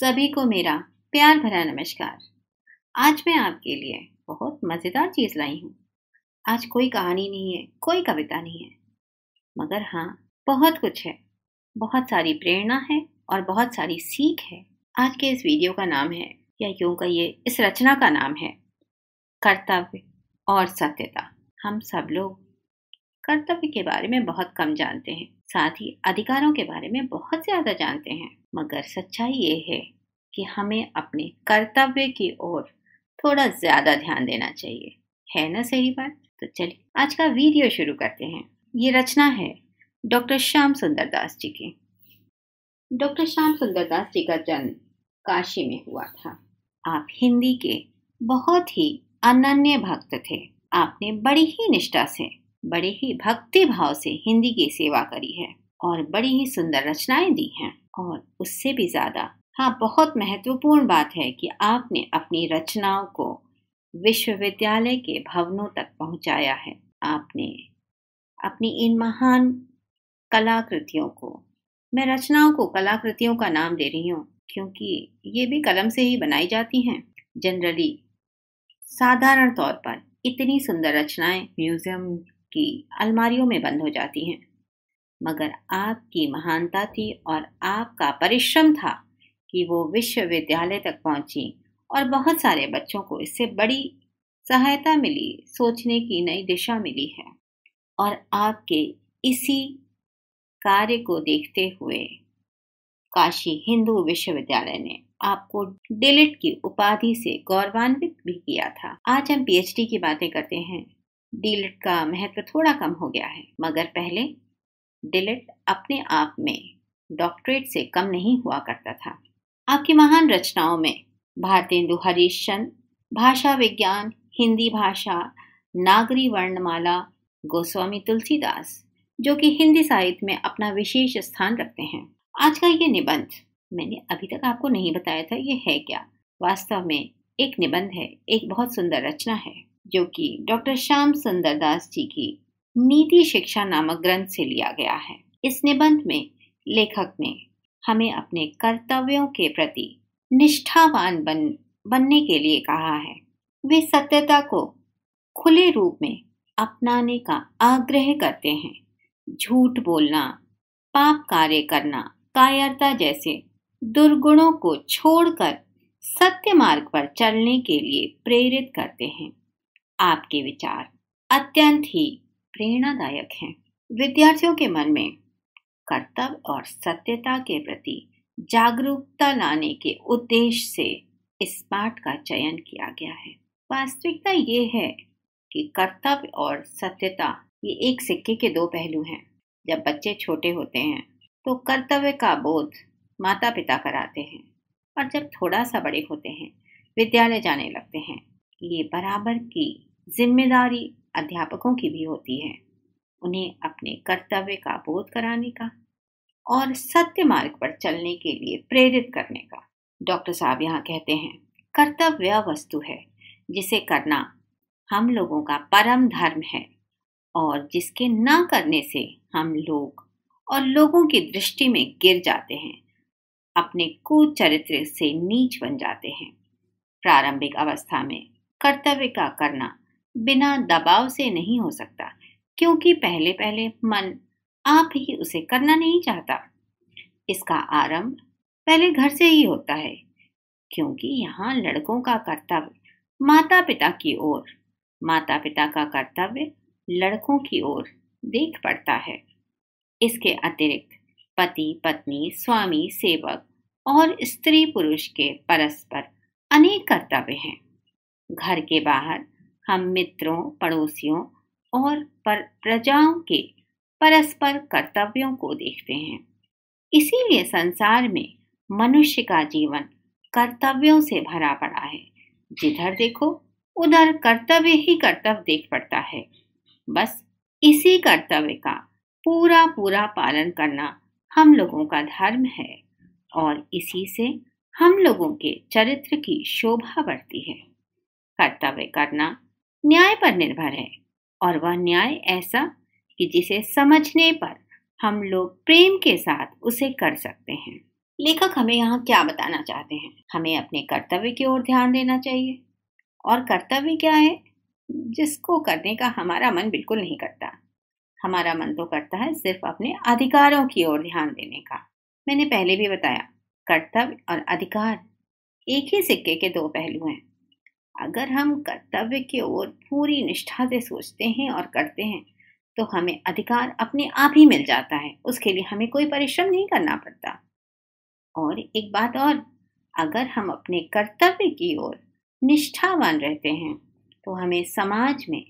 सभी को मेरा प्यार भरा नमस्कार आज मैं आपके लिए बहुत मज़ेदार चीज़ लाई हूँ आज कोई कहानी नहीं है कोई कविता नहीं है मगर हाँ बहुत कुछ है बहुत सारी प्रेरणा है और बहुत सारी सीख है आज के इस वीडियो का नाम है या यूँ कहिए इस रचना का नाम है कर्तव्य और सत्यता हम सब लोग कर्तव्य के बारे में बहुत कम जानते हैं साथ ही अधिकारों के बारे में बहुत ज़्यादा जानते हैं मगर सच्चाई ये है कि हमें अपने कर्तव्य की ओर थोड़ा ज़्यादा ध्यान देना चाहिए है ना सही बात तो चलिए आज का वीडियो शुरू करते हैं ये रचना है डॉक्टर श्याम सुंदर दास जी की डॉक्टर श्याम सुंदर दास जी का जन्म काशी में हुआ था आप हिंदी के बहुत ही अनन्य भक्त थे आपने बड़ी ही निष्ठा से बड़े ही भक्ति भाव से हिंदी की सेवा करी है और बड़ी ही सुंदर रचनाएं दी हैं और उससे भी ज़्यादा हाँ बहुत महत्वपूर्ण बात है कि आपने अपनी रचनाओं को विश्वविद्यालय के भवनों तक पहुंचाया है आपने अपनी इन महान कलाकृतियों को मैं रचनाओं को कलाकृतियों का नाम दे रही हूँ क्योंकि ये भी कलम से ही बनाई जाती हैं जनरली साधारण तौर पर इतनी सुंदर रचनाएं म्यूजियम की अलमारियों में बंद हो जाती हैं मगर आपकी महानता थी और आपका परिश्रम था कि वो विश्वविद्यालय तक पहुंची और बहुत सारे बच्चों को इससे बड़ी सहायता मिली सोचने की नई दिशा मिली है और आपके इसी कार्य को देखते हुए काशी हिंदू विश्वविद्यालय ने आपको डिलिट की उपाधि से गौरवान्वित भी किया था आज हम पीएचडी की बातें करते हैं डिलिट का महत्व थोड़ा कम हो गया है मगर पहले डिलेट अपने आप में डॉक्टरेट से कम नहीं हुआ करता था आपकी महान रचनाओं में भारतेंदु हरीश भाषा विज्ञान हिंदी भाषा नागरी वर्णमाला गोस्वामी तुलसीदास जो कि हिंदी साहित्य में अपना विशेष स्थान रखते हैं आज का ये निबंध मैंने अभी तक आपको नहीं बताया था ये है क्या वास्तव में एक निबंध है एक बहुत सुंदर रचना है जो कि डॉक्टर श्याम सुंदर दास जी की नीति शिक्षा नामक ग्रंथ से लिया गया है इस निबंध में लेखक ने हमें अपने कर्तव्यों के प्रति निष्ठावान बन बनने के लिए कहा है वे सत्यता को खुले रूप में अपनाने का आग्रह करते हैं झूठ बोलना पाप कार्य करना कायरता जैसे दुर्गुणों को छोड़कर सत्य मार्ग पर चलने के लिए प्रेरित करते हैं आपके विचार अत्यंत ही प्रेरणादायक हैं विद्यार्थियों के मन में कर्तव्य और सत्यता के प्रति जागरूकता लाने के उद्देश्य से इस पाठ का चयन किया गया है वास्तविकता ये है कि कर्तव्य और सत्यता ये एक सिक्के के दो पहलू हैं जब बच्चे छोटे होते हैं तो कर्तव्य का बोध माता पिता कराते हैं और जब थोड़ा सा बड़े होते हैं विद्यालय जाने लगते हैं ये बराबर की जिम्मेदारी अध्यापकों की भी होती है उन्हें अपने कर्तव्य का बोध कराने का और सत्य मार्ग पर चलने के लिए प्रेरित करने का डॉक्टर साहब यहाँ कहते हैं कर्तव्य वस्तु है जिसे करना हम लोगों का परम धर्म है और जिसके न करने से हम लोग और लोगों की दृष्टि में गिर जाते हैं अपने कुचरित्र से नीच बन जाते हैं प्रारंभिक अवस्था में कर्तव्य का करना बिना दबाव से नहीं हो सकता क्योंकि पहले पहले मन आप ही उसे करना नहीं चाहता इसका आरंभ पहले घर से ही होता है क्योंकि यहाँ लड़कों का कर्तव्य माता पिता की ओर माता पिता का कर्तव्य लड़कों की ओर देख पड़ता है इसके अतिरिक्त पति पत्नी स्वामी सेवक और स्त्री पुरुष के परस्पर अनेक कर्तव्य हैं घर के बाहर हम मित्रों पड़ोसियों और पर प्रजाओं के परस्पर कर्तव्यों को देखते हैं इसीलिए संसार में मनुष्य का जीवन कर्तव्यों से भरा पड़ा है जिधर देखो उधर कर्तव्य ही कर्तव्य देख पड़ता है बस इसी कर्तव्य का पूरा पूरा पालन करना हम लोगों का धर्म है और इसी से हम लोगों के चरित्र की शोभा बढ़ती है कर्तव्य करना न्याय पर निर्भर है और वह न्याय ऐसा कि जिसे समझने पर हम लोग प्रेम के साथ उसे कर सकते हैं लेखक हमें यहाँ क्या बताना चाहते हैं हमें अपने कर्तव्य की ओर ध्यान देना चाहिए और कर्तव्य क्या है जिसको करने का हमारा मन बिल्कुल नहीं करता हमारा मन तो करता है सिर्फ अपने अधिकारों की ओर ध्यान देने का मैंने पहले भी बताया कर्तव्य और अधिकार एक ही सिक्के के दो पहलू हैं अगर हम कर्तव्य की ओर पूरी निष्ठा से सोचते हैं और करते हैं तो हमें अधिकार अपने आप ही मिल जाता है उसके लिए हमें कोई परिश्रम नहीं करना पड़ता और एक बात और अगर हम अपने कर्तव्य की ओर निष्ठावान रहते हैं तो हमें समाज में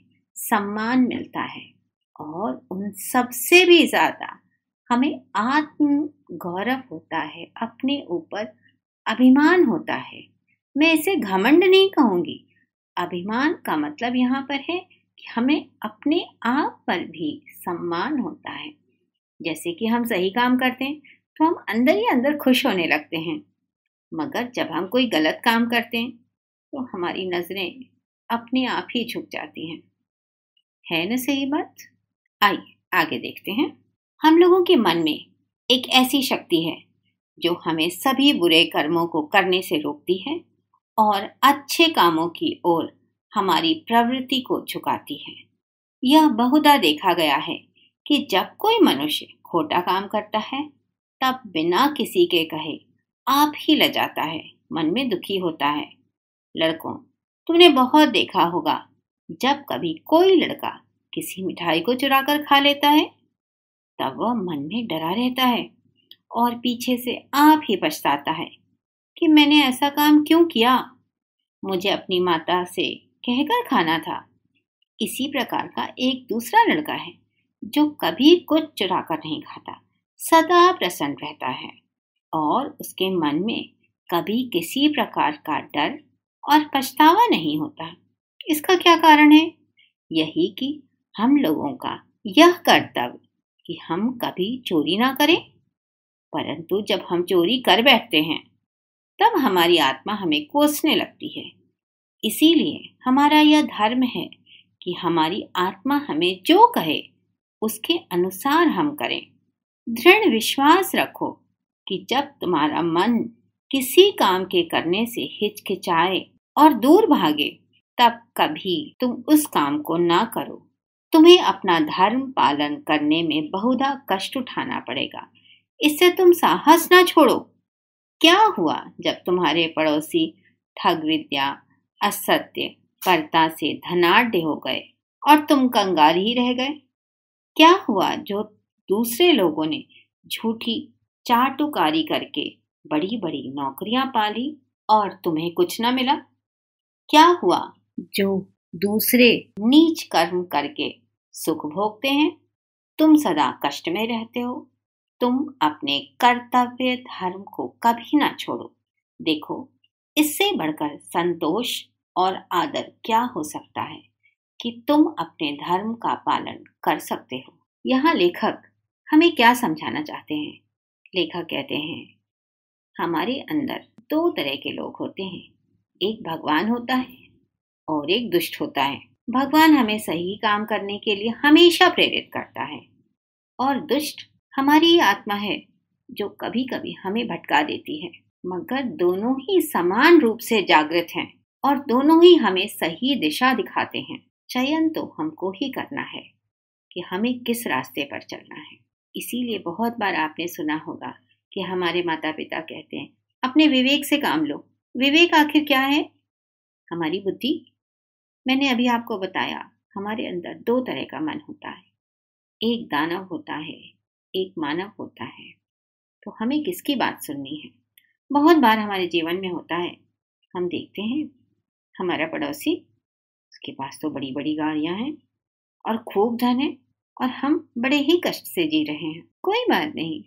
सम्मान मिलता है और उन सबसे भी ज़्यादा हमें आत्म गौरव होता है अपने ऊपर अभिमान होता है मैं इसे घमंड नहीं कहूँगी अभिमान का मतलब यहाँ पर है कि हमें अपने आप पर भी सम्मान होता है जैसे कि हम सही काम करते हैं तो हम अंदर ही अंदर खुश होने लगते हैं मगर जब हम कोई गलत काम करते हैं तो हमारी नज़रें अपने आप ही झुक जाती हैं है न सही बात आइए आगे देखते हैं हम लोगों के मन में एक ऐसी शक्ति है जो हमें सभी बुरे कर्मों को करने से रोकती है और अच्छे कामों की ओर हमारी प्रवृत्ति को झुकाती है यह बहुधा देखा गया है कि जब कोई मनुष्य खोटा काम करता है तब बिना किसी के कहे आप ही जाता है मन में दुखी होता है लड़कों तुमने बहुत देखा होगा जब कभी कोई लड़का किसी मिठाई को चुरा कर खा लेता है तब वह मन में डरा रहता है और पीछे से आप ही पछताता है कि मैंने ऐसा काम क्यों किया मुझे अपनी माता से कहकर खाना था इसी प्रकार का एक दूसरा लड़का है जो कभी कुछ चुरा कर नहीं खाता सदा प्रसन्न रहता है और उसके मन में कभी किसी प्रकार का डर और पछतावा नहीं होता इसका क्या कारण है यही कि हम लोगों का यह कर्तव्य कि हम कभी चोरी ना करें परंतु जब हम चोरी कर बैठते हैं तब हमारी आत्मा हमें कोसने लगती है इसीलिए हमारा यह धर्म है कि हमारी आत्मा हमें जो कहे उसके अनुसार हम करें दृढ़ विश्वास रखो कि जब तुम्हारा मन किसी काम के करने से हिचकिचाए और दूर भागे तब कभी तुम उस काम को ना करो तुम्हें अपना धर्म पालन करने में बहुधा कष्ट उठाना पड़ेगा इससे तुम साहस ना छोड़ो क्या हुआ जब तुम्हारे पड़ोसी ठग विद्या असत्य कर्ता से धनाढ़ हो गए और तुम कंगाल ही रह गए क्या हुआ जो दूसरे लोगों ने झूठी चाटुकारी करके बड़ी बड़ी नौकरियां पाली और तुम्हें कुछ न मिला क्या हुआ जो दूसरे नीच कर्म करके सुख भोगते हैं तुम सदा कष्ट में रहते हो तुम अपने कर्तव्य धर्म को कभी ना छोड़ो देखो इससे बढ़कर संतोष और आदर क्या हो सकता है कि तुम अपने धर्म का पालन कर सकते हो यहाँ लेखक हमें क्या समझाना चाहते हैं लेखक कहते हैं हमारे अंदर दो तरह के लोग होते हैं एक भगवान होता है और एक दुष्ट होता है भगवान हमें सही काम करने के लिए हमेशा प्रेरित करता है और दुष्ट हमारी आत्मा है जो कभी कभी हमें भटका देती है मगर दोनों ही समान रूप से जागृत हैं और दोनों ही हमें सही दिशा दिखाते हैं चयन तो हमको ही करना है कि हमें किस रास्ते पर चलना है इसीलिए बहुत बार आपने सुना होगा कि हमारे माता पिता कहते हैं अपने विवेक से काम लो विवेक आखिर क्या है हमारी बुद्धि मैंने अभी आपको बताया हमारे अंदर दो तरह का मन होता है एक दानव होता है एक मानव होता है तो हमें किसकी बात सुननी है बहुत बार हमारे जीवन में होता है हम देखते हैं हमारा पड़ोसी उसके पास तो बड़ी बड़ी गाड़ियां हैं और खूब धन है और हम बड़े ही कष्ट से जी रहे हैं कोई बात नहीं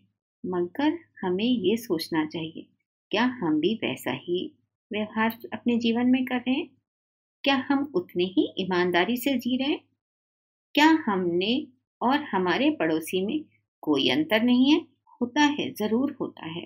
मगर हमें ये सोचना चाहिए क्या हम भी वैसा ही व्यवहार अपने जीवन में कर रहे हैं क्या हम उतने ही ईमानदारी से जी रहे हैं क्या हमने और हमारे पड़ोसी में कोई अंतर नहीं है होता है ज़रूर होता है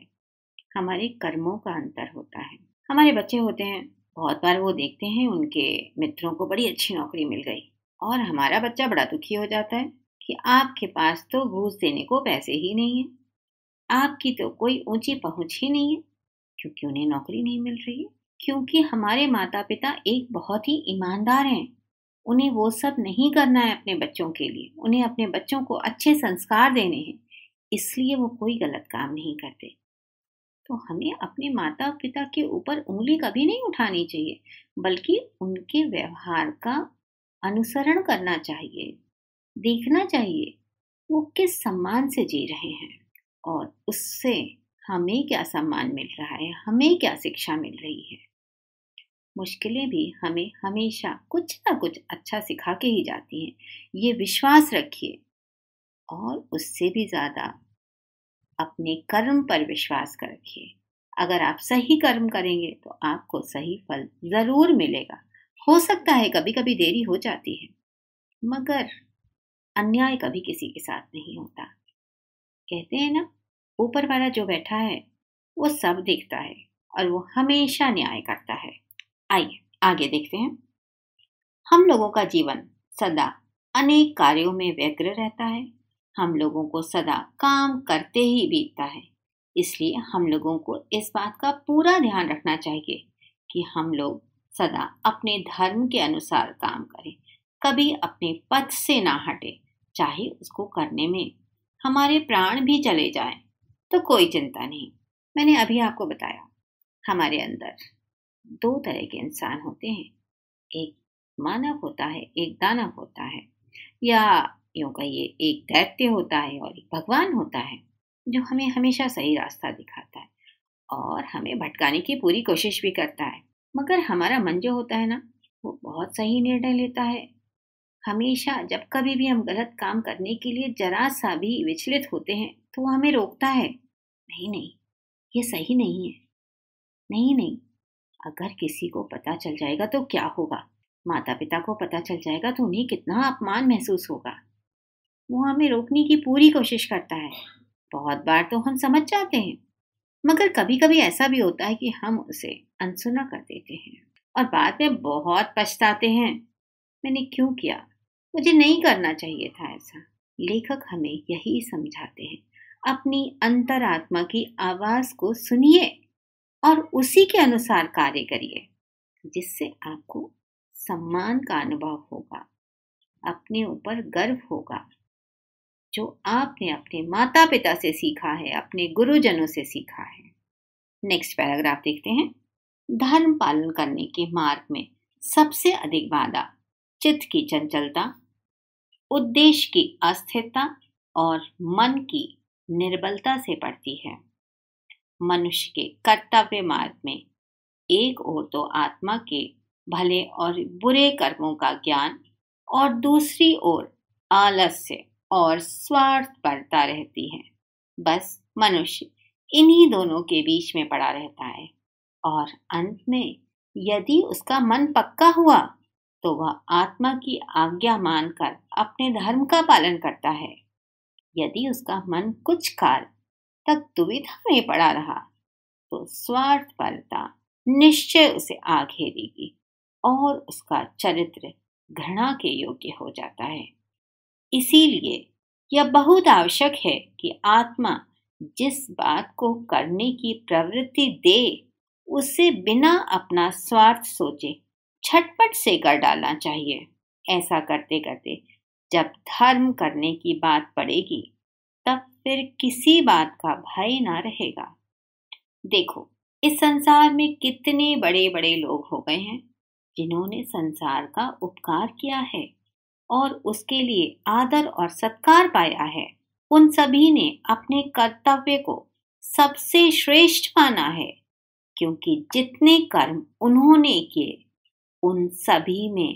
हमारे कर्मों का अंतर होता है हमारे बच्चे होते हैं बहुत बार वो देखते हैं उनके मित्रों को बड़ी अच्छी नौकरी मिल गई और हमारा बच्चा बड़ा दुखी हो जाता है कि आपके पास तो घूस देने को पैसे ही नहीं है आपकी तो कोई ऊंची पहुंच ही नहीं है क्योंकि उन्हें नौकरी नहीं मिल रही है क्योंकि हमारे माता पिता एक बहुत ही ईमानदार हैं उन्हें वो सब नहीं करना है अपने बच्चों के लिए उन्हें अपने बच्चों को अच्छे संस्कार देने हैं इसलिए वो कोई गलत काम नहीं करते तो हमें अपने माता पिता के ऊपर उंगली कभी नहीं उठानी चाहिए बल्कि उनके व्यवहार का अनुसरण करना चाहिए देखना चाहिए वो किस सम्मान से जी रहे हैं और उससे हमें क्या सम्मान मिल रहा है हमें क्या शिक्षा मिल रही है मुश्किलें भी हमें हमेशा कुछ ना कुछ अच्छा सिखा के ही जाती हैं ये विश्वास रखिए और उससे भी ज़्यादा अपने कर्म पर विश्वास कर रखिए अगर आप सही कर्म करेंगे तो आपको सही फल ज़रूर मिलेगा हो सकता है कभी कभी देरी हो जाती है मगर अन्याय कभी किसी के साथ नहीं होता कहते हैं ना ऊपर वाला जो बैठा है वो सब देखता है और वो हमेशा न्याय करता है आइए आगे देखते हैं हम लोगों का जीवन सदा अनेक कार्यों में व्यग्र रहता है हम लोगों को सदा काम करते ही बीतता है इसलिए हम लोगों को इस बात का पूरा ध्यान रखना चाहिए कि हम लोग सदा अपने धर्म के अनुसार काम करें कभी अपने पथ से ना हटे चाहे उसको करने में हमारे प्राण भी चले जाएं तो कोई चिंता नहीं मैंने अभी आपको बताया हमारे अंदर दो तरह के इंसान होते हैं एक मानव होता है एक दानव होता है या यूं कहिए एक दैत्य होता है और एक भगवान होता है जो हमें हमेशा सही रास्ता दिखाता है और हमें भटकाने की पूरी कोशिश भी करता है मगर हमारा मन जो होता है ना वो बहुत सही निर्णय लेता है हमेशा जब कभी भी हम गलत काम करने के लिए जरा सा भी विचलित होते हैं तो वो हमें रोकता है नहीं नहीं ये सही नहीं है नहीं नहीं अगर किसी को पता चल जाएगा तो क्या होगा माता पिता को पता चल जाएगा तो उन्हें कितना अपमान महसूस होगा वो हमें रोकने की पूरी कोशिश करता है बहुत बार तो हम समझ जाते हैं मगर कभी कभी ऐसा भी होता है कि हम उसे अनसुना कर देते हैं और बाद में बहुत पछताते हैं मैंने क्यों किया मुझे नहीं करना चाहिए था ऐसा लेखक हमें यही समझाते हैं अपनी अंतरात्मा की आवाज़ को सुनिए और उसी के अनुसार कार्य करिए जिससे आपको सम्मान का अनुभव होगा अपने ऊपर गर्व होगा जो आपने अपने माता पिता से सीखा है अपने गुरुजनों से सीखा है नेक्स्ट पैराग्राफ देखते हैं धर्म पालन करने के मार्ग में सबसे अधिक बाधा चित्त की चंचलता उद्देश्य की अस्थिरता और मन की निर्बलता से पड़ती है मनुष्य के कर्तव्य मार्ग में एक ओर तो आत्मा के भले और बुरे कर्मों का ज्ञान और दूसरी ओर आलस्य और स्वार्थ बढ़ता रहती है बस मनुष्य इन्हीं दोनों के बीच में पड़ा रहता है और अंत में यदि उसका मन पक्का हुआ तो वह आत्मा की आज्ञा मानकर अपने धर्म का पालन करता है यदि उसका मन कुछ काल तक दुविधा में पड़ा रहा तो स्वार्थपरता निश्चय उसे आ घेरेगी और उसका चरित्र घृणा के योग्य हो जाता है इसीलिए यह बहुत आवश्यक है कि आत्मा जिस बात को करने की प्रवृत्ति दे उसे बिना अपना स्वार्थ सोचे छटपट से कर डालना चाहिए ऐसा करते करते जब धर्म करने की बात पड़ेगी फिर किसी बात का भय ना रहेगा देखो इस संसार में कितने बड़े बड़े लोग हो गए हैं जिन्होंने संसार का उपकार किया है और उसके लिए आदर और सत्कार पाया है उन सभी ने अपने कर्तव्य को सबसे श्रेष्ठ माना है क्योंकि जितने कर्म उन्होंने किए उन सभी में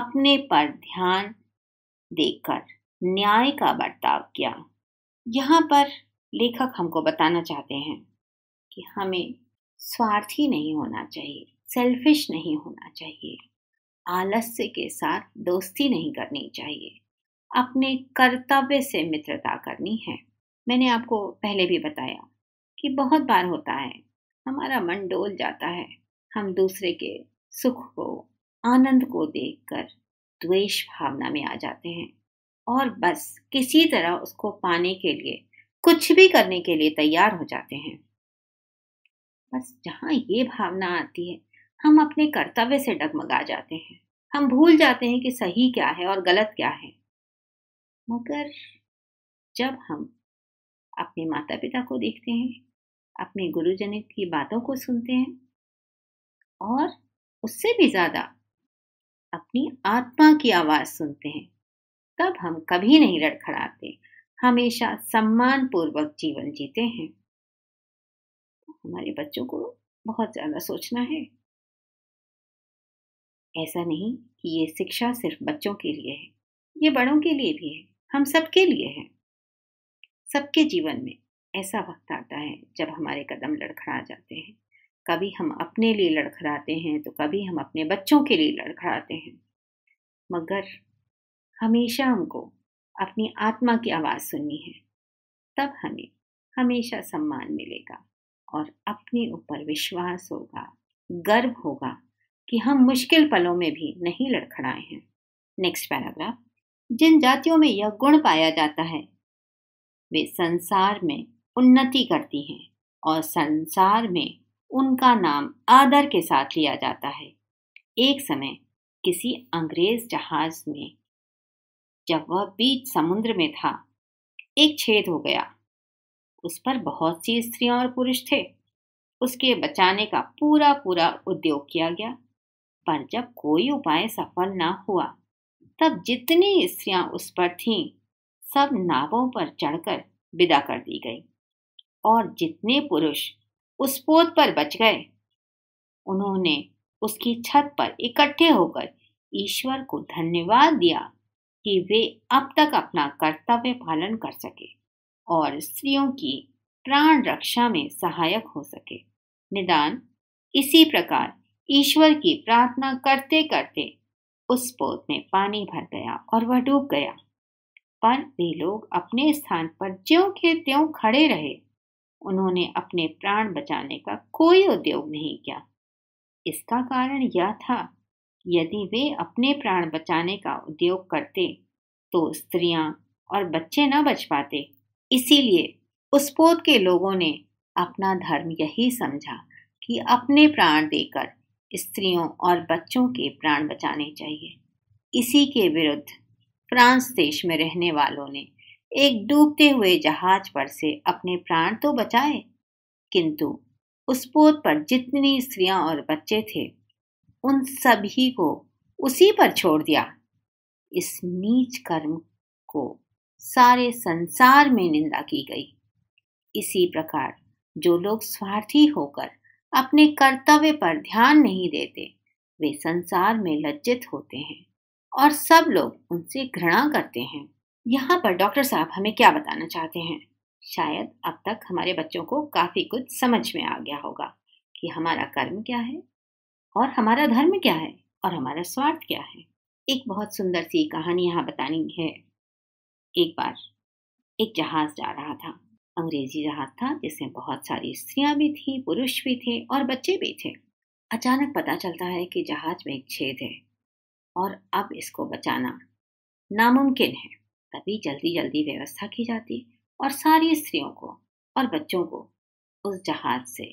अपने पर ध्यान देकर न्याय का बर्ताव किया यहाँ पर लेखक हमको बताना चाहते हैं कि हमें स्वार्थी नहीं होना चाहिए सेल्फिश नहीं होना चाहिए आलस्य के साथ दोस्ती नहीं करनी चाहिए अपने कर्तव्य से मित्रता करनी है मैंने आपको पहले भी बताया कि बहुत बार होता है हमारा मन डोल जाता है हम दूसरे के सुख को आनंद को देखकर द्वेष भावना में आ जाते हैं और बस किसी तरह उसको पाने के लिए कुछ भी करने के लिए तैयार हो जाते हैं बस जहाँ ये भावना आती है हम अपने कर्तव्य से डगमगा जाते हैं हम भूल जाते हैं कि सही क्या है और गलत क्या है मगर जब हम अपने माता पिता को देखते हैं अपने गुरुजन की बातों को सुनते हैं और उससे भी ज़्यादा अपनी आत्मा की आवाज़ सुनते हैं तब हम कभी नहीं लड़खड़ाते हमेशा सम्मान पूर्वक जीवन जीते हैं हमारे बच्चों को बहुत ज्यादा सोचना है ऐसा नहीं कि ये शिक्षा सिर्फ बच्चों के लिए है ये बड़ों के लिए भी है हम सबके लिए है सबके जीवन में ऐसा वक्त आता है जब हमारे कदम लड़खड़ा जाते हैं कभी हम अपने लिए लड़खड़ाते हैं तो कभी हम अपने बच्चों के लिए लड़खड़ाते हैं मगर हमेशा हमको अपनी आत्मा की आवाज़ सुननी है तब हमें हमेशा सम्मान मिलेगा और अपने ऊपर विश्वास होगा गर्व होगा कि हम मुश्किल पलों में भी नहीं लड़खड़ाए हैं नेक्स्ट पैराग्राफ जिन जातियों में यह गुण पाया जाता है वे संसार में उन्नति करती हैं और संसार में उनका नाम आदर के साथ लिया जाता है एक समय किसी अंग्रेज जहाज में जब वह बीच समुद्र में था एक छेद हो गया उस पर बहुत सी स्त्रियों और पुरुष थे उसके बचाने का पूरा पूरा उद्योग किया गया पर जब कोई उपाय सफल ना हुआ तब जितनी स्त्रियां उस पर थीं सब नावों पर चढ़कर विदा कर दी गई और जितने पुरुष उस पोत पर बच गए उन्होंने उसकी छत पर इकट्ठे होकर ईश्वर को धन्यवाद दिया कि वे अब तक अपना कर्तव्य पालन कर सके और स्त्रियों की प्राण रक्षा में सहायक हो सके निदान इसी प्रकार ईश्वर की प्रार्थना करते करते उस पोत में पानी भर गया और वह डूब गया पर वे लोग अपने स्थान पर ज्यो के त्यों खड़े रहे उन्होंने अपने प्राण बचाने का कोई उद्योग नहीं किया इसका कारण यह था यदि वे अपने प्राण बचाने का उद्योग करते तो स्त्रियां और बच्चे न बच पाते इसीलिए उस पोत के लोगों ने अपना धर्म यही समझा कि अपने प्राण देकर स्त्रियों और बच्चों के प्राण बचाने चाहिए इसी के विरुद्ध फ्रांस देश में रहने वालों ने एक डूबते हुए जहाज पर से अपने प्राण तो बचाए किंतु उस पोत पर जितनी स्त्रियां और बच्चे थे उन सभी को उसी पर छोड़ दिया इस नीच कर्म को सारे संसार में निंदा की गई इसी प्रकार जो लोग स्वार्थी होकर अपने कर्तव्य पर ध्यान नहीं देते वे संसार में लज्जित होते हैं और सब लोग उनसे घृणा करते हैं यहाँ पर डॉक्टर साहब हमें क्या बताना चाहते हैं शायद अब तक हमारे बच्चों को काफ़ी कुछ समझ में आ गया होगा कि हमारा कर्म क्या है और हमारा धर्म क्या है और हमारा स्वार्थ क्या है एक बहुत सुंदर सी कहानी यहाँ बतानी है एक बार एक जहाज जा रहा था अंग्रेजी जहाज था जिसमें बहुत सारी स्त्रियां भी थी पुरुष भी थे और बच्चे भी थे अचानक पता चलता है कि जहाज में एक छेद है और अब इसको बचाना नामुमकिन है तभी जल्दी जल्दी व्यवस्था की जाती और सारी स्त्रियों को और बच्चों को उस जहाज से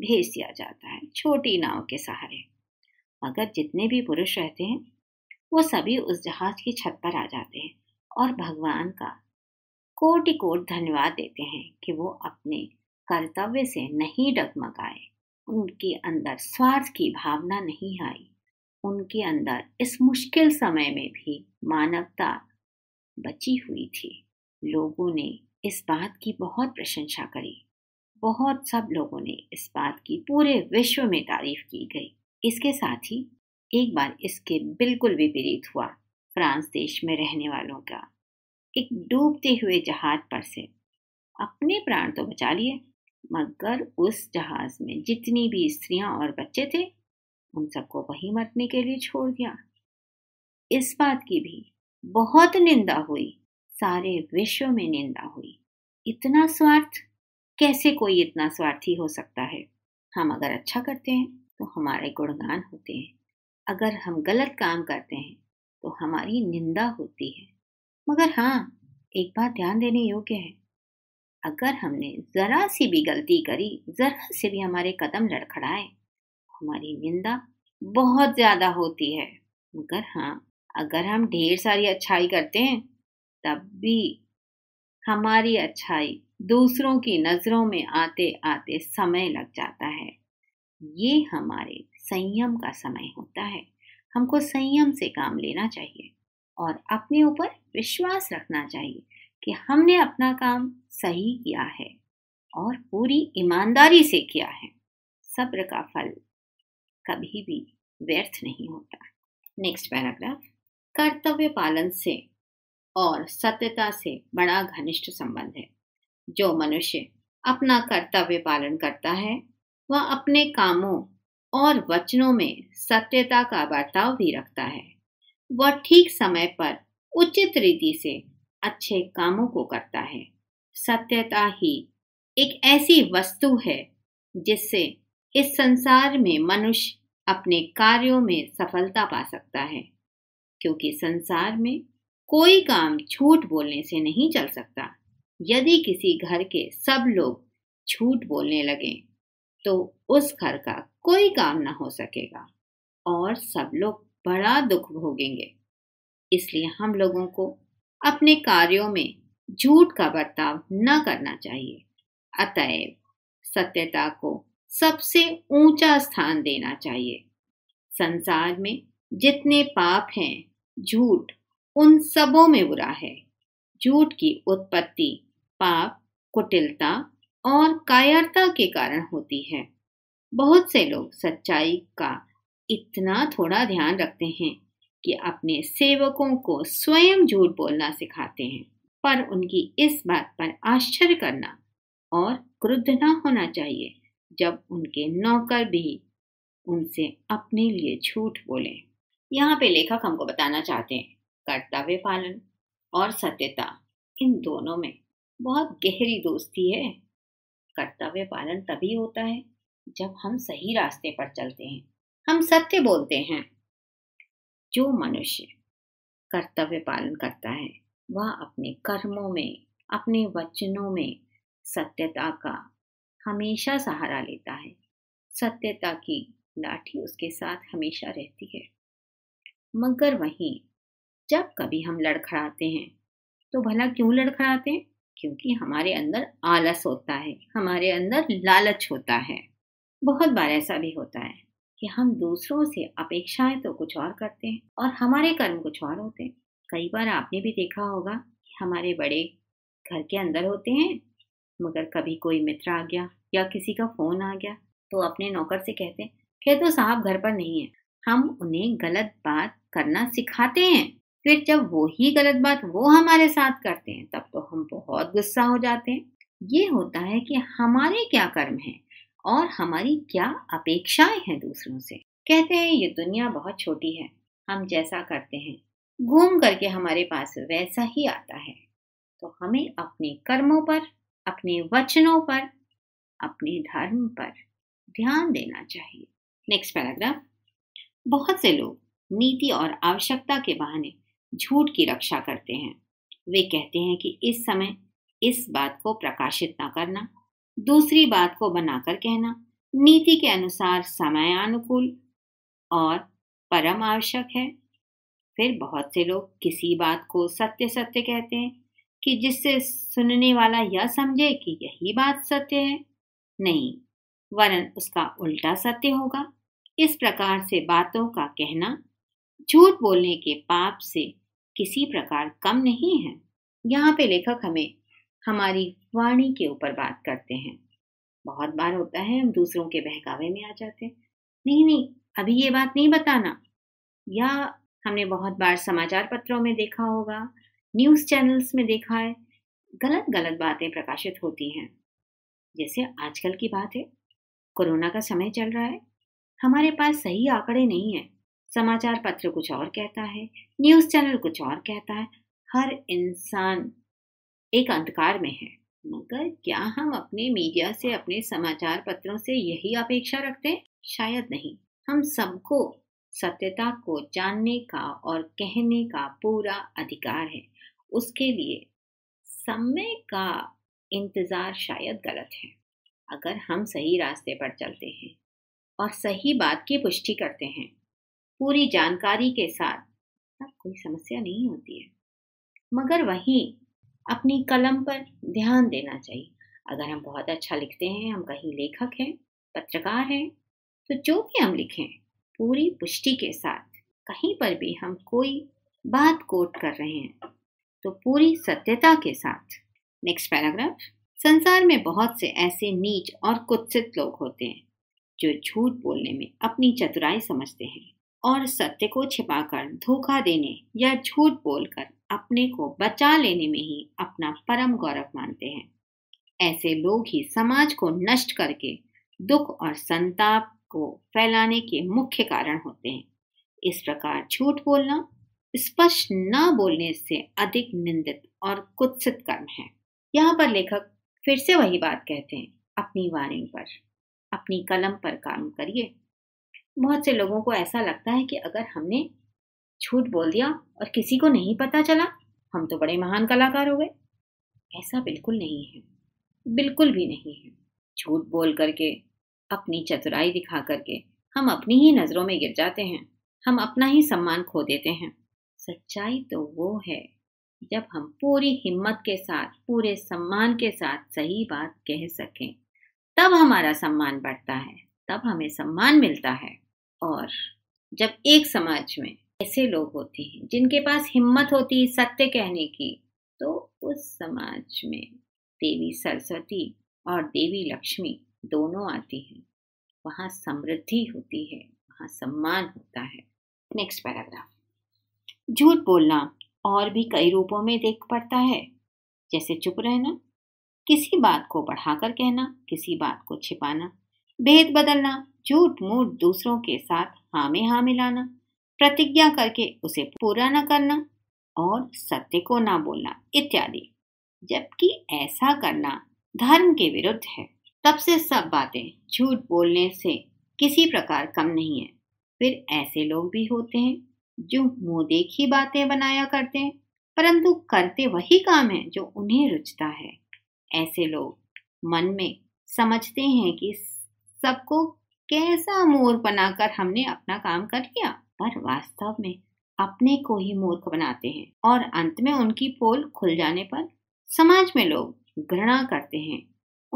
भेज दिया जाता है छोटी नाव के सहारे मगर जितने भी पुरुष रहते हैं वो सभी उस जहाज की छत पर आ जाते हैं और भगवान का कोटि कोट धन्यवाद देते हैं कि वो अपने कर्तव्य से नहीं डगमगाए उनके अंदर स्वार्थ की भावना नहीं आई उनके अंदर इस मुश्किल समय में भी मानवता बची हुई थी लोगों ने इस बात की बहुत प्रशंसा करी बहुत सब लोगों ने इस बात की पूरे विश्व में तारीफ की गई इसके साथ ही एक बार इसके बिल्कुल विपरीत हुआ फ्रांस देश में रहने वालों का एक डूबते हुए जहाज पर से अपने प्राण तो बचा लिए मगर उस जहाज में जितनी भी स्त्रियां और बच्चे थे उन सबको वहीं मरने के लिए छोड़ दिया इस बात की भी बहुत निंदा हुई सारे विश्व में निंदा हुई इतना स्वार्थ कैसे कोई इतना स्वार्थी हो सकता है हम अगर अच्छा करते हैं तो हमारे गुणगान होते हैं अगर हम गलत काम करते हैं तो हमारी निंदा होती है मगर हाँ एक बात ध्यान देने योग्य है अगर हमने ज़रा सी भी गलती करी ज़रा से भी हमारे कदम लड़खड़ाए तो हमारी निंदा बहुत ज़्यादा होती है मगर हाँ अगर हम ढेर सारी अच्छाई करते हैं तब भी हमारी अच्छाई दूसरों की नज़रों में आते आते समय लग जाता है ये हमारे संयम का समय होता है हमको संयम से काम लेना चाहिए और अपने ऊपर विश्वास रखना चाहिए कि हमने अपना काम सही किया है और पूरी ईमानदारी से किया है सब्र का फल कभी भी व्यर्थ नहीं होता नेक्स्ट पैराग्राफ कर्तव्य पालन से और सत्यता से बड़ा घनिष्ठ संबंध है जो मनुष्य अपना कर्तव्य पालन करता है वह अपने कामों और वचनों में सत्यता का बर्ताव भी रखता है वह ठीक समय पर उचित रीति से अच्छे कामों को करता है सत्यता ही एक ऐसी वस्तु है जिससे इस संसार में मनुष्य अपने कार्यों में सफलता पा सकता है क्योंकि संसार में कोई काम झूठ बोलने से नहीं चल सकता यदि किसी घर के सब लोग झूठ बोलने लगें तो उस घर का कोई काम ना हो सकेगा और सब लोग बड़ा दुख भोगेंगे इसलिए हम लोगों को अपने कार्यों में झूठ का बर्ताव न करना चाहिए अतएव सत्यता को सबसे ऊंचा स्थान देना चाहिए संसार में जितने पाप हैं झूठ उन सबों में बुरा है झूठ की उत्पत्ति पाप कुटिलता और कायरता के कारण होती है बहुत से लोग सच्चाई का इतना थोड़ा ध्यान रखते हैं कि अपने सेवकों को स्वयं झूठ बोलना सिखाते हैं पर उनकी इस बात पर आश्चर्य करना और क्रुद्ध न होना चाहिए जब उनके नौकर भी उनसे अपने लिए झूठ बोले यहाँ पे लेखक हमको बताना चाहते हैं कर्तव्य पालन और सत्यता इन दोनों में बहुत गहरी दोस्ती है कर्तव्य पालन तभी होता है जब हम सही रास्ते पर चलते हैं हम सत्य बोलते हैं जो मनुष्य कर्तव्य पालन करता है वह अपने कर्मों में अपने वचनों में सत्यता का हमेशा सहारा लेता है सत्यता की लाठी उसके साथ हमेशा रहती है मगर वहीं जब कभी हम लड़खड़ाते हैं तो भला क्यों लड़खड़ाते हैं क्योंकि हमारे अंदर आलस होता है हमारे अंदर लालच होता है बहुत बार ऐसा भी होता है कि हम दूसरों से अपेक्षाएं तो कुछ और करते हैं और हमारे कर्म कुछ और होते हैं कई बार आपने भी देखा होगा कि हमारे बड़े घर के अंदर होते हैं मगर कभी कोई मित्र आ गया या किसी का फ़ोन आ गया तो अपने नौकर से कहते हैं कह तो साहब घर पर नहीं है हम उन्हें गलत बात करना सिखाते हैं फिर जब वो ही गलत बात वो हमारे साथ करते हैं तब तो हम बहुत गुस्सा हो जाते हैं ये होता है कि हमारे क्या कर्म हैं और हमारी क्या अपेक्षाएं हैं दूसरों से कहते हैं ये दुनिया बहुत छोटी है हम जैसा करते हैं घूम करके हमारे पास वैसा ही आता है तो हमें अपने कर्मों पर अपने वचनों पर अपने धर्म पर ध्यान देना चाहिए नेक्स्ट पैराग्राफ बहुत से लोग नीति और आवश्यकता के बहाने झूठ की रक्षा करते हैं वे कहते हैं कि इस समय इस बात को प्रकाशित न करना दूसरी बात को बनाकर कहना नीति के अनुसार समय अनुकूल और परम आवश्यक है फिर बहुत से लोग किसी बात को सत्य सत्य कहते हैं कि जिससे सुनने वाला यह समझे कि यही बात सत्य है नहीं वरन उसका उल्टा सत्य होगा इस प्रकार से बातों का कहना झूठ बोलने के पाप से किसी प्रकार कम नहीं है यहाँ पे लेखक हमें हमारी वाणी के ऊपर बात करते हैं बहुत बार होता है हम दूसरों के बहकावे में आ जाते हैं नहीं नहीं अभी ये बात नहीं बताना या हमने बहुत बार समाचार पत्रों में देखा होगा न्यूज़ चैनल्स में देखा है गलत गलत बातें प्रकाशित होती हैं जैसे आजकल की बात है कोरोना का समय चल रहा है हमारे पास सही आंकड़े नहीं है समाचार पत्र कुछ और कहता है न्यूज़ चैनल कुछ और कहता है हर इंसान एक अंधकार में है मगर क्या हम अपने मीडिया से अपने समाचार पत्रों से यही अपेक्षा रखते हैं शायद नहीं हम सबको सत्यता को जानने का और कहने का पूरा अधिकार है उसके लिए समय का इंतज़ार शायद गलत है अगर हम सही रास्ते पर चलते हैं और सही बात की पुष्टि करते हैं पूरी जानकारी के साथ तब कोई समस्या नहीं होती है मगर वहीं अपनी कलम पर ध्यान देना चाहिए अगर हम बहुत अच्छा लिखते हैं हम कहीं लेखक हैं पत्रकार हैं तो जो भी हम लिखें पूरी पुष्टि के साथ कहीं पर भी हम कोई बात कोट कर रहे हैं तो पूरी सत्यता के साथ नेक्स्ट पैराग्राफ संसार में बहुत से ऐसे नीच और कुत्सित लोग होते हैं जो झूठ बोलने में अपनी चतुराई समझते हैं और सत्य को छिपाकर धोखा देने या झूठ बोलकर अपने को बचा लेने में ही अपना परम गौरव मानते हैं ऐसे लोग ही समाज को नष्ट करके दुख और संताप को फैलाने के मुख्य कारण होते हैं इस प्रकार झूठ बोलना स्पष्ट न बोलने से अधिक निंदित और कुत्सित कर्म है यहाँ पर लेखक फिर से वही बात कहते हैं अपनी वारिंग पर अपनी कलम पर काम करिए बहुत से लोगों को ऐसा लगता है कि अगर हमने झूठ बोल दिया और किसी को नहीं पता चला हम तो बड़े महान कलाकार हो गए ऐसा बिल्कुल नहीं है बिल्कुल भी नहीं है झूठ बोल करके अपनी चतुराई दिखा करके हम अपनी ही नज़रों में गिर जाते हैं हम अपना ही सम्मान खो देते हैं सच्चाई तो वो है जब हम पूरी हिम्मत के साथ पूरे सम्मान के साथ सही बात कह सकें तब हमारा सम्मान बढ़ता है तब हमें सम्मान मिलता है और जब एक समाज में ऐसे लोग होते हैं जिनके पास हिम्मत होती है सत्य कहने की तो उस समाज में देवी सरस्वती और देवी लक्ष्मी दोनों आती हैं वहाँ समृद्धि होती है वहाँ सम्मान होता है नेक्स्ट पैराग्राफ झूठ बोलना और भी कई रूपों में देख पड़ता है जैसे चुप रहना किसी बात को बढ़ाकर कहना किसी बात को छिपाना भेद बदलना झूठ मूठ दूसरों के साथ हाँ में हाँ मिलाना प्रतिज्ञा करके उसे पूरा न करना और सत्य को ना बोलना इत्यादि जबकि ऐसा करना धर्म के विरुद्ध है तब से सब बातें झूठ बोलने से किसी प्रकार कम नहीं है फिर ऐसे लोग भी होते हैं जो मुंह देखी बातें बनाया करते हैं परंतु करते वही काम है जो उन्हें रुचता है ऐसे लोग मन में समझते हैं कि सबको कैसा मोर बनाकर हमने अपना काम कर लिया पर वास्तव में अपने को ही मूर्ख बनाते हैं और अंत में उनकी पोल खुल जाने पर समाज में लोग घृणा करते हैं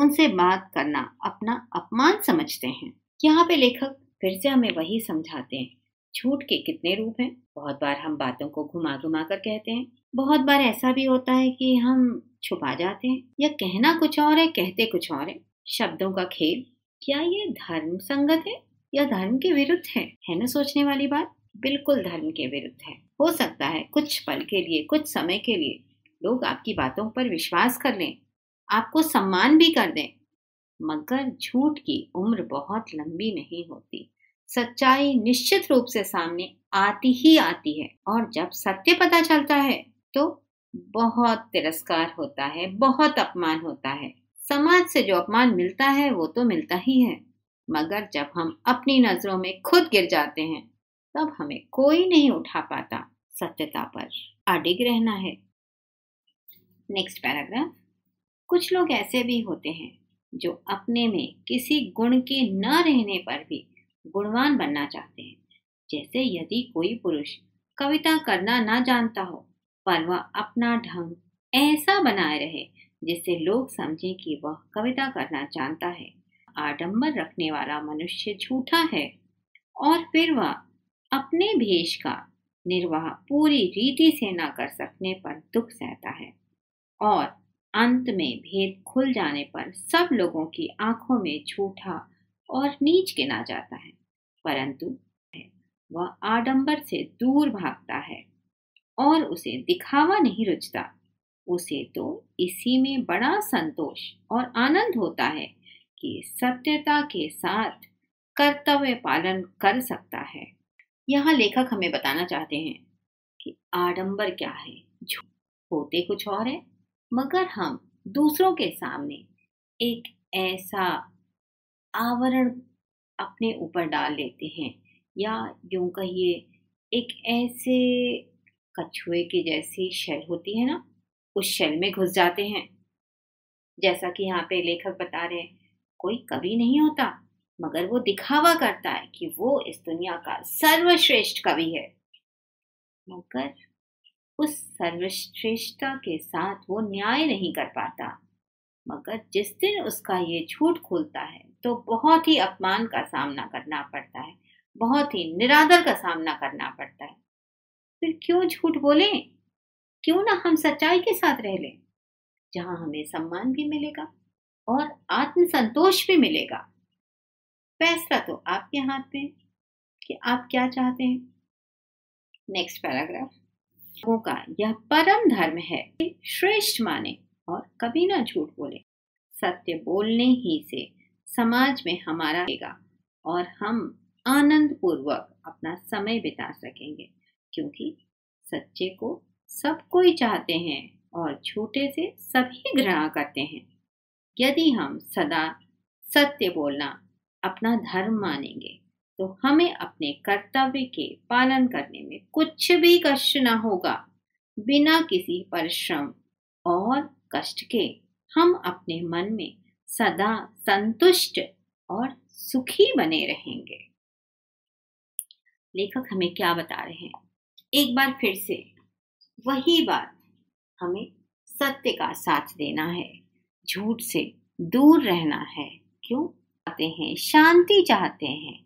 उनसे बात करना अपना अपमान समझते हैं यहाँ पे लेखक फिर से हमें वही समझाते हैं झूठ के कितने रूप हैं बहुत बार हम बातों को घुमा घुमा कर कहते हैं बहुत बार ऐसा भी होता है कि हम छुपा जाते हैं या कहना कुछ और है कहते कुछ और है शब्दों का खेल क्या ये धर्म संगत है या धर्म के विरुद्ध है है ना सोचने वाली बात बिल्कुल धर्म के विरुद्ध है हो सकता है कुछ पल के लिए कुछ समय के लिए लोग आपकी बातों पर विश्वास कर लें आपको सम्मान भी कर दें मगर झूठ की उम्र बहुत लंबी नहीं होती सच्चाई निश्चित रूप से सामने आती ही आती है और जब सत्य पता चलता है तो बहुत तिरस्कार होता है बहुत अपमान होता है समाज से जो अपमान मिलता है वो तो मिलता ही है मगर जब हम अपनी नजरों में खुद गिर जाते हैं तब हमें कोई नहीं उठा पाता सत्यता पर अडिग रहना है नेक्स्ट पैराग्राफ कुछ लोग ऐसे भी होते हैं जो अपने में किसी गुण के न रहने पर भी गुणवान बनना चाहते हैं जैसे यदि कोई पुरुष कविता करना ना जानता हो पर वह अपना ढंग ऐसा बनाए रहे जिससे लोग समझें कि वह कविता करना जानता है आडंबर रखने वाला मनुष्य झूठा है और फिर वह अपने भेष का निर्वाह पूरी रीति से न कर सकने पर दुख सहता है और अंत में भेद खुल जाने पर सब लोगों की आंखों में झूठा और नीच गिना जाता है परंतु वह आडंबर से दूर भागता है और उसे दिखावा नहीं रुचता उसे तो इसी में बड़ा संतोष और आनंद होता है कि सत्यता के साथ कर्तव्य पालन कर सकता है यहाँ लेखक हमें बताना चाहते हैं कि आडंबर क्या है होते कुछ और है मगर हम दूसरों के सामने एक ऐसा आवरण अपने ऊपर डाल लेते हैं या यूं कहिए एक ऐसे कछुए के जैसी शैल होती है ना उस शल में घुस जाते हैं जैसा कि यहाँ पे लेखक बता रहे हैं कोई कवि नहीं होता मगर वो दिखावा करता है कि वो इस दुनिया का सर्वश्रेष्ठ कवि है मगर उस सर्वश्रेष्ठता के साथ वो न्याय नहीं कर पाता मगर जिस दिन उसका ये झूठ खुलता है तो बहुत ही अपमान का सामना करना पड़ता है बहुत ही निरादर का सामना करना पड़ता है फिर क्यों झूठ बोलें क्यों ना हम सच्चाई के साथ रह लें जहां हमें सम्मान भी मिलेगा और आत्म संतोष भी मिलेगा फैसला तो आपके हाथ में कि आप क्या चाहते हैं नेक्स्ट पैराग्राफ लोगों का यह परम धर्म है श्रेष्ठ माने और कभी ना झूठ बोले सत्य बोलने ही से समाज में हमारा रहेगा और हम आनंद पूर्वक अपना समय बिता सकेंगे क्योंकि सच्चे को सब कोई चाहते हैं और छोटे से सभी ग्रहण करते हैं यदि हम सदा सत्य बोलना अपना धर्म मानेंगे तो हमें अपने कर्तव्य के पालन करने में कुछ भी कष्ट न होगा बिना किसी परिश्रम और कष्ट के हम अपने मन में सदा संतुष्ट और सुखी बने रहेंगे लेखक हमें क्या बता रहे हैं एक बार फिर से वही बात हमें सत्य का साथ देना है झूठ से दूर रहना है क्यों चाहते हैं शांति चाहते हैं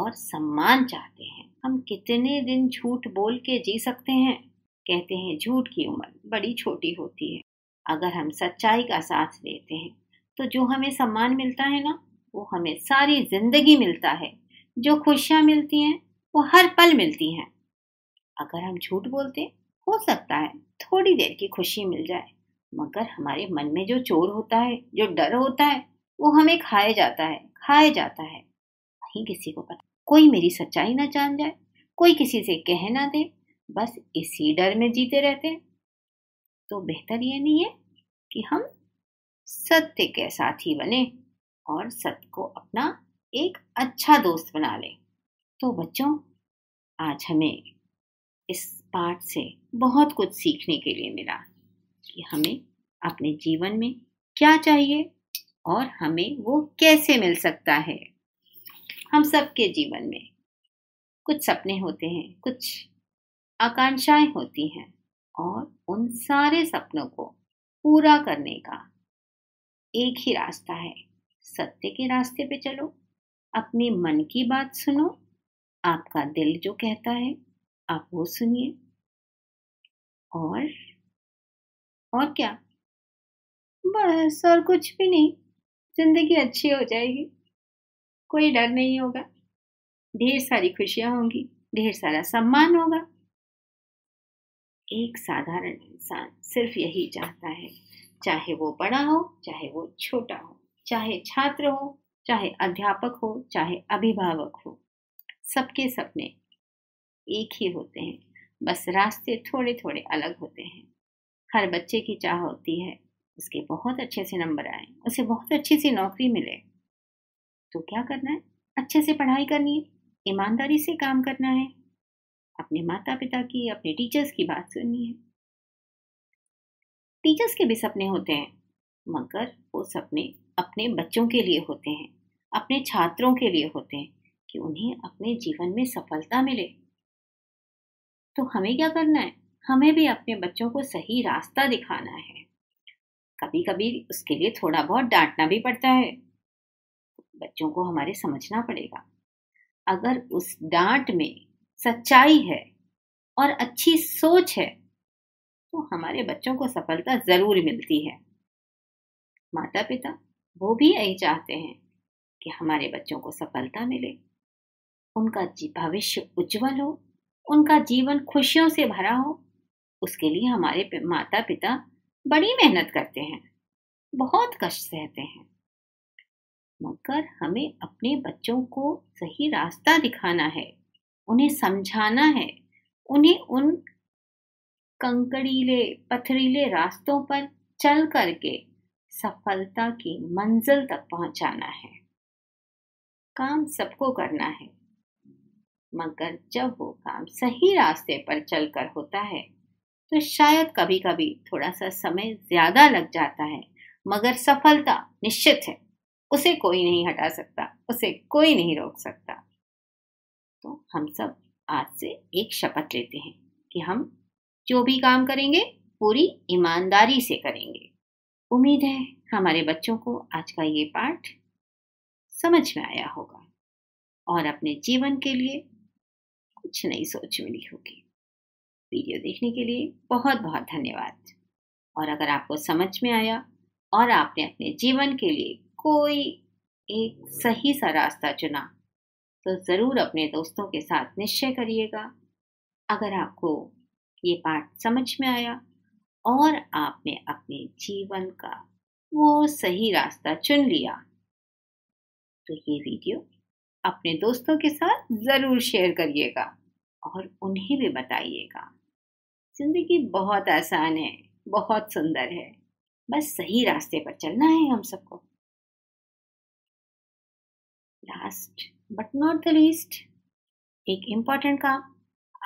और सम्मान चाहते हैं हम कितने दिन झूठ बोल के जी सकते हैं कहते हैं झूठ की उम्र बड़ी छोटी होती है अगर हम सच्चाई का साथ देते हैं तो जो हमें सम्मान मिलता है ना वो हमें सारी जिंदगी मिलता है जो खुशियाँ मिलती हैं वो हर पल मिलती हैं अगर हम झूठ बोलते हो सकता है थोड़ी देर की खुशी मिल जाए मगर हमारे मन में जो चोर होता है जो डर होता है वो हमें खाए जाता है खाए जाता है नहीं किसी को पता कोई मेरी सच्चाई ना जान जाए कोई किसी से कह ना दे बस इसी डर में जीते रहते हैं तो बेहतर ये नहीं है कि हम सत्य के साथ ही बने और सत्य को अपना एक अच्छा दोस्त बना लें तो बच्चों आज हमें इस पाठ से बहुत कुछ सीखने के लिए मिला कि हमें अपने जीवन में क्या चाहिए और हमें वो कैसे मिल सकता है हम सबके जीवन में कुछ सपने होते हैं कुछ आकांक्षाएं होती हैं और उन सारे सपनों को पूरा करने का एक ही रास्ता है सत्य के रास्ते पे चलो अपने मन की बात सुनो आपका दिल जो कहता है आप वो सुनिए और और क्या बस और कुछ भी नहीं जिंदगी अच्छी हो जाएगी कोई डर नहीं होगा ढेर सारी खुशियां होंगी ढेर सारा सम्मान होगा एक साधारण इंसान सिर्फ यही चाहता है चाहे वो बड़ा हो चाहे वो छोटा हो चाहे छात्र हो चाहे अध्यापक हो चाहे अभिभावक हो सबके सपने एक ही होते हैं बस रास्ते थोड़े थोड़े अलग होते हैं हर बच्चे की चाह होती है उसके बहुत अच्छे से नंबर आए उसे बहुत अच्छी सी नौकरी मिले तो क्या करना है अच्छे से पढ़ाई करनी है ईमानदारी से काम करना है अपने माता पिता की अपने टीचर्स की बात सुननी है टीचर्स के भी सपने होते हैं मगर वो सपने अपने बच्चों के लिए होते हैं अपने छात्रों के लिए होते हैं कि उन्हें अपने जीवन में सफलता मिले तो हमें क्या करना है हमें भी अपने बच्चों को सही रास्ता दिखाना है कभी कभी उसके लिए थोड़ा बहुत डांटना भी पड़ता है बच्चों को हमारे समझना पड़ेगा अगर उस डांट में सच्चाई है और अच्छी सोच है तो हमारे बच्चों को सफलता ज़रूर मिलती है माता पिता वो भी यही चाहते हैं कि हमारे बच्चों को सफलता मिले उनका भविष्य उज्जवल हो उनका जीवन खुशियों से भरा हो उसके लिए हमारे माता पिता बड़ी मेहनत करते हैं बहुत कष्ट सहते हैं मगर हमें अपने बच्चों को सही रास्ता दिखाना है उन्हें समझाना है उन्हें उन कंकड़ीले पथरीले रास्तों पर चल करके सफलता की मंजिल तक पहुंचाना है काम सबको करना है मगर जब वो काम सही रास्ते पर चलकर होता है तो शायद कभी कभी थोड़ा सा समय ज्यादा लग जाता है मगर सफलता निश्चित है उसे कोई नहीं हटा सकता उसे कोई नहीं रोक सकता तो हम सब आज से एक शपथ लेते हैं कि हम जो भी काम करेंगे पूरी ईमानदारी से करेंगे उम्मीद है हमारे बच्चों को आज का ये पाठ समझ में आया होगा और अपने जीवन के लिए कुछ नई सोच मिली होगी वीडियो देखने के लिए बहुत बहुत धन्यवाद और अगर आपको समझ में आया और आपने अपने जीवन के लिए कोई एक सही सा रास्ता चुना तो ज़रूर अपने दोस्तों के साथ निश्चय करिएगा अगर आपको ये पाठ समझ में आया और आपने अपने जीवन का वो सही रास्ता चुन लिया तो ये वीडियो अपने दोस्तों के साथ ज़रूर शेयर करिएगा और उन्हें भी बताइएगा जिंदगी बहुत आसान है बहुत सुंदर है बस सही रास्ते पर चलना है हम सबको last but not the least एक इम्पॉर्टेंट काम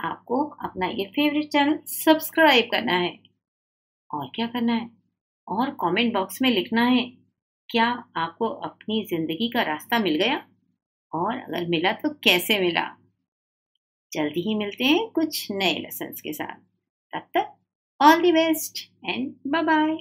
आपको अपना ये फेवरेट चैनल सब्सक्राइब करना है और क्या करना है और कमेंट बॉक्स में लिखना है क्या आपको अपनी ज़िंदगी का रास्ता मिल गया और अगर मिला तो कैसे मिला जल्दी ही मिलते हैं कुछ नए लेसन के साथ तब तक all the best and bye bye